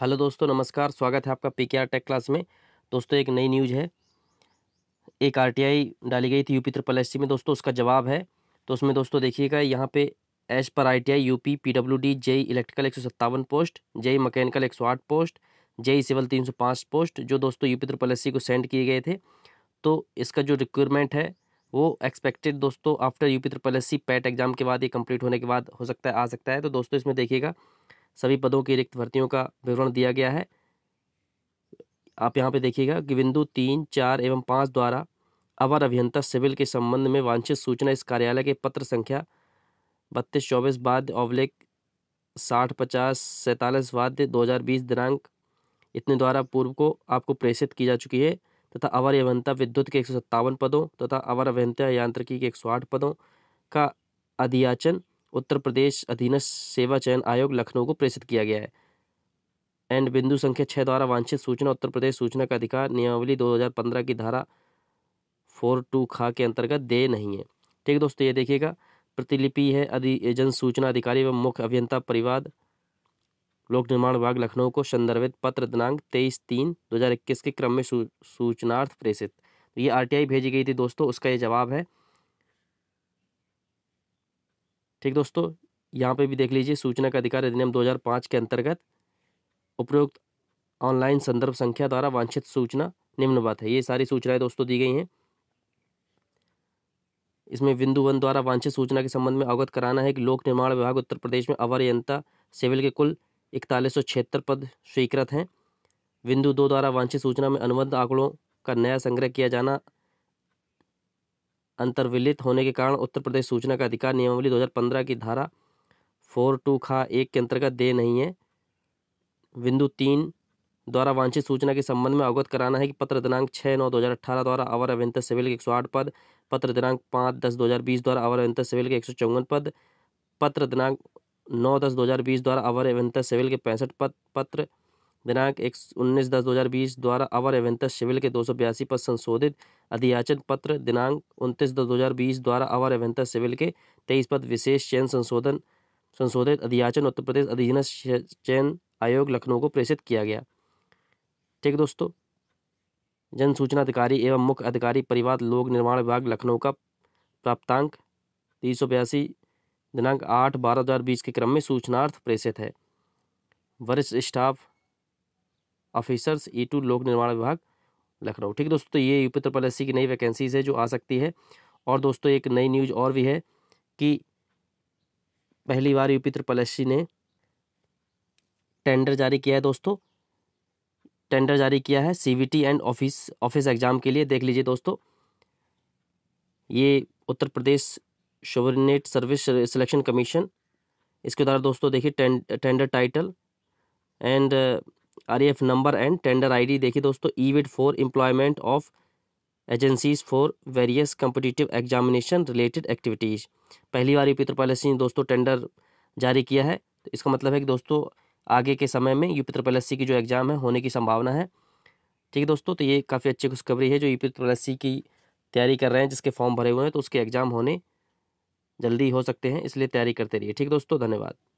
hello दोस्तों नमस्कार स्वागत है आपका पी के आर टेक क्लास में दोस्तों एक नई न्यूज़ है एक आरटीआई डाली गई थी यूपी ट्रिपल एस में दोस्तों उसका जवाब है तो उसमें दोस्तों देखिएगा यहाँ पे as per ITI UP PWD JE electrical एक पोस्ट जेई मकैनिकल एक पोस्ट जेई सिविल तीन पोस्ट जो दोस्तों यूपी ट्रिपल एस को सेंड किए गए थे तो इसका जो रिक्वायरमेंट है वो एक्सपेक्टेड दोस्तों after UP triple S PET exam के बाद ये कंप्लीट होने के बाद हो सकता है आ सकता है तो दोस्तों इसमें देखिएगा सभी पदों की रिक्त भर्तियों का विवरण दिया गया है आप यहाँ पे देखिएगा कि बिंदु तीन चार एवं पाँच द्वारा अवर अभियंता सिविल के संबंध में वांछित सूचना इस कार्यालय के पत्र संख्या बत्तीस चौबीस बाद अवलेख साठ पचास सैंतालीस वाद्य दो हज़ार बीस दिनांक इतने द्वारा पूर्व को आपको प्रेषित की जा चुकी है तथा अवर अभियंता विद्युत के एक सौ सत्तावन पदों तथा अवर अभियंता यांत्रिकी के एक सौ आठ पदों का अधियाचन उत्तर प्रदेश अधीनस्थ सेवा चयन आयोग लखनऊ को प्रेषित किया गया है एंड बिंदु संख्या छः द्वारा वांछित सूचना उत्तर प्रदेश सूचना का अधिकार नियमावली 2015 की धारा फोर टू खा के अंतर्गत दे नहीं है ठीक दोस्तों ये देखिएगा प्रतिलिपि है अधि जन सूचना अधिकारी एवं मुख्य अभियंता परिवाद लोक निर्माण विभाग लखनऊ को संदर्भित पत्र दिनांक तेईस तीन दो हज़ार इक्कीस के क्रम में सूचनार्थ प्रेषित तो ये आर भेजी गई थी दोस्तों उसका ये जवाब है ठीक दोस्तों यहाँ पे भी देख लीजिए सूचना का अधिकार अधिनियम 2005 के अंतर्गत उपयुक्त ऑनलाइन संदर्भ संख्या द्वारा वांछित सूचना निम्न बात है ये सारी सूचनाएं दोस्तों दी गई हैं इसमें बिंदु वन द्वारा वांछित सूचना के संबंध में अवगत कराना है कि लोक निर्माण विभाग उत्तर प्रदेश में अवर यंता सिविल के कुल इकतालीस पद स्वीकृत हैं बिंदु दो द्वारा वांछित सूचना में अनुबंध आंकड़ों का नया संग्रह किया जाना अंतर्विलित होने के कारण उत्तर प्रदेश सूचना का अधिकार नियमावली 2015 की धारा फोर टू खा एक के अंतर्गत दे नहीं है बिंदु तीन द्वारा वांछित सूचना के संबंध में अवगत कराना है कि पत्र दिनांक छः नौ दो हज़ार अठारह द्वारा अवर अभ्यंतर सिविल के एक सौ आठ पद पत्र दिनांक पाँच दस दो हज़ार बीस द्वारा अवर अविंतर सिविल के एक सौ चौवन पद पत्र दिनांक नौ दस दो हज़ार बीस द्वारा अवर अविंतर सिविल के पैंसठ पद पत्र दिनांक एक उन्नीस दस दो हज़ार बीस द्वारा अवर एवेंतस सिविल के दो सौ बयासी पर संशोधित अधियाचन पत्र दिनांक उनतीस दस दो हज़ार बीस द्वारा अवर एवेंतस सिविल के तेईस पद विशेष चयन संशोधन संशोधित अधियाचन उत्तर प्रदेश अधीन चयन आयोग लखनऊ को प्रेषित किया गया ठीक दोस्तों जन सूचना अधिकारी एवं मुख्य अधिकारी परिवार लोक निर्माण विभाग लखनऊ का प्राप्तांक तीन सौ बयासी दिनांक आठ बारह दो हज़ार बीस के क्रम में सूचनार्थ प्रेषित है वरिष्ठ स्टाफ ऑफिसर्स ई टू लोक निर्माण विभाग लखनऊ ठीक है दोस्तों तो ये यूपी ट्रिपल एस की नई वैकेंसीज है जो आ सकती है और दोस्तों एक नई न्यूज और भी है कि पहली बार यूपी ट्रिपल एस ने टेंडर जारी किया है दोस्तों टेंडर जारी किया है C and office office exam के लिए देख लीजिए दोस्तों ये Uttar Pradesh subordinate service selection commission इसके द्वारा दोस्तों देखिए tender title and R F number and tender ID देखिए दोस्तों E for employment of agencies for various competitive examination related activities पहली बार यूपी उत्तर ने दोस्तों टेंडर जारी किया है तो इसका मतलब है कि दोस्तों आगे के समय में यूपी उत्तर की जो एग्ज़ाम है होने की संभावना है ठीक है दोस्तों तो ये काफ़ी अच्छी खुशखबरी है जो यूपी उत्तर की तैयारी कर रहे हैं जिसके फॉर्म भरे हुए हैं तो उसके एग्ज़ाम होने जल्दी हो सकते हैं इसलिए तैयारी करते रहिए ठीक दोस्तों धन्यवाद